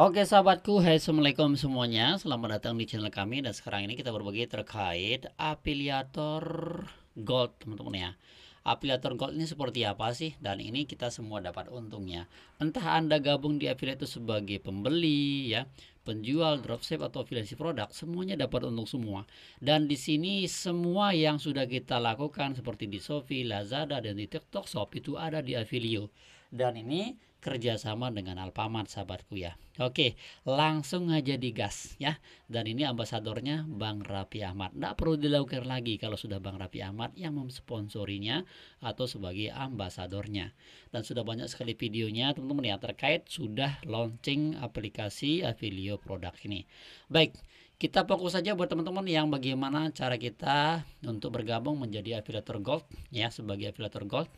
Oke sahabatku, hai assalamualaikum semuanya Selamat datang di channel kami Dan sekarang ini kita berbagi terkait Afiliator Gold teman-teman ya Afiliator Gold ini seperti apa sih? Dan ini kita semua dapat untungnya Entah Anda gabung di affiliate sebagai pembeli ya penjual dropship atau afiliasi produk semuanya dapat untung semua dan di sini semua yang sudah kita lakukan seperti di Shopee, Lazada dan di TikTok Shop itu ada di afiliyo dan ini kerjasama dengan Alfamart sahabatku ya. Oke, langsung aja digas ya. Dan ini ambasadornya Bang Rapi Ahmad. Nggak perlu dilakukan lagi kalau sudah Bang Rapi Ahmad yang memsponsorinya atau sebagai ambasadornya. Dan sudah banyak sekali videonya teman-teman ya terkait sudah launching aplikasi Avilio produk ini. Baik, kita fokus saja buat teman-teman yang bagaimana cara kita untuk bergabung menjadi afiliator gold ya sebagai afiliator gold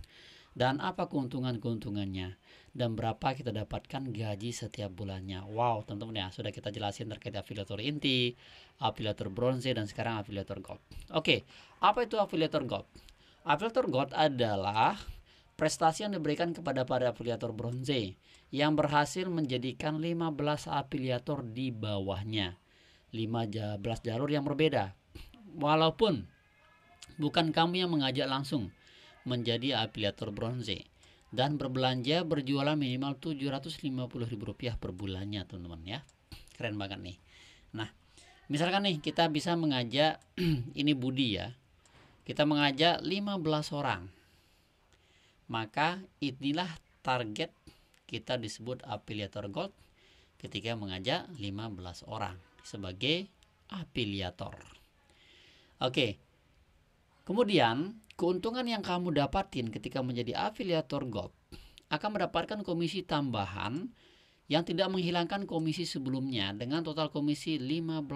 dan apa keuntungan-keuntungannya dan berapa kita dapatkan gaji setiap bulannya. Wow, teman-teman ya, sudah kita jelasin terkait afiliator inti, afiliator bronze dan sekarang afiliator gold. Oke, apa itu afiliator gold? Afiliator gold adalah prestasi yang diberikan kepada para afiliator bronze yang berhasil menjadikan 15 afiliator di bawahnya. 15 jalur yang berbeda. Walaupun bukan kamu yang mengajak langsung, menjadi afiliator bronze dan berbelanja berjualan minimal Rp750.000 per bulannya teman-teman ya keren banget nih nah misalkan nih kita bisa mengajak ini Budi ya kita mengajak 15 orang maka inilah target kita disebut afiliator gold ketika mengajak 15 orang sebagai afiliator oke kemudian Keuntungan yang kamu dapatin ketika menjadi afiliator GOP akan mendapatkan komisi tambahan yang tidak menghilangkan komisi sebelumnya dengan total komisi 15%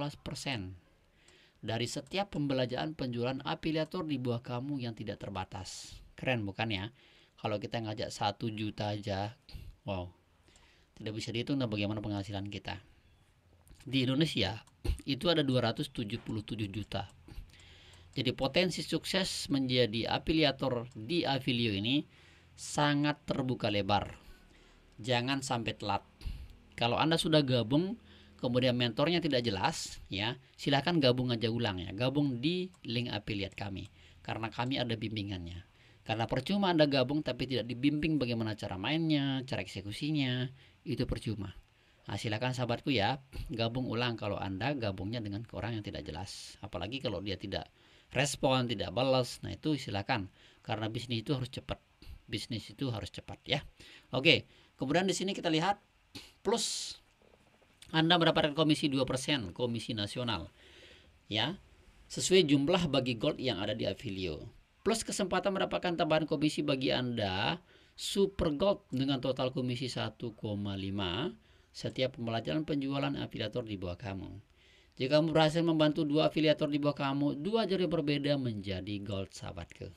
dari setiap pembelajaran penjualan afiliator di buah kamu yang tidak terbatas. Keren bukan ya? Kalau kita ngajak 1 juta aja, wow. Tidak bisa dihitung dan bagaimana penghasilan kita. Di Indonesia itu ada 277 juta jadi potensi sukses menjadi afiliator di Avilio ini sangat terbuka lebar. Jangan sampai telat. Kalau Anda sudah gabung kemudian mentornya tidak jelas ya, silahkan gabung aja ulang ya. Gabung di link afiliat kami karena kami ada bimbingannya. Karena percuma Anda gabung tapi tidak dibimbing bagaimana cara mainnya, cara eksekusinya, itu percuma. Nah, silakan sahabatku ya, gabung ulang kalau Anda gabungnya dengan orang yang tidak jelas. Apalagi kalau dia tidak respon, tidak balas. Nah, itu silakan karena bisnis itu harus cepat. Bisnis itu harus cepat ya. Oke, kemudian di sini kita lihat plus Anda mendapatkan komisi 2%, komisi nasional. Ya. Sesuai jumlah bagi gold yang ada di avilio Plus kesempatan mendapatkan tambahan komisi bagi Anda Super Gold dengan total komisi 1,5 setiap pembelajaran penjualan afiliator di bawah kamu. Jika kamu berhasil membantu dua afiliator di bawah kamu, dua jari berbeda menjadi gold sahabatku.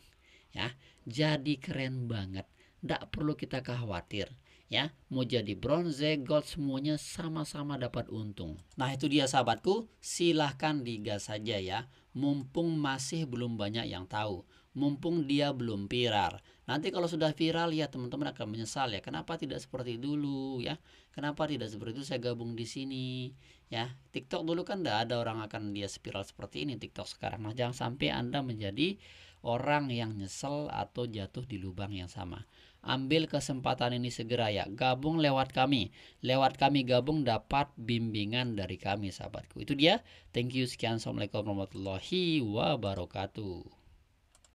Ya, jadi keren banget. Tidak perlu kita khawatir ya mau jadi bronze gold semuanya sama-sama dapat untung nah itu dia sahabatku silahkan digas saja ya mumpung masih belum banyak yang tahu mumpung dia belum viral nanti kalau sudah viral ya teman-teman akan menyesal ya kenapa tidak seperti dulu ya kenapa tidak seperti itu saya gabung di sini ya TikTok dulu kan tidak ada orang akan dia spiral seperti ini TikTok sekarang nah jangan sampai anda menjadi orang yang nyesel atau jatuh di lubang yang sama. Ambil kesempatan ini segera ya, gabung lewat kami. Lewat kami gabung dapat bimbingan dari kami sahabatku. Itu dia. Thank you sekian. Assalamualaikum warahmatullahi wabarakatuh.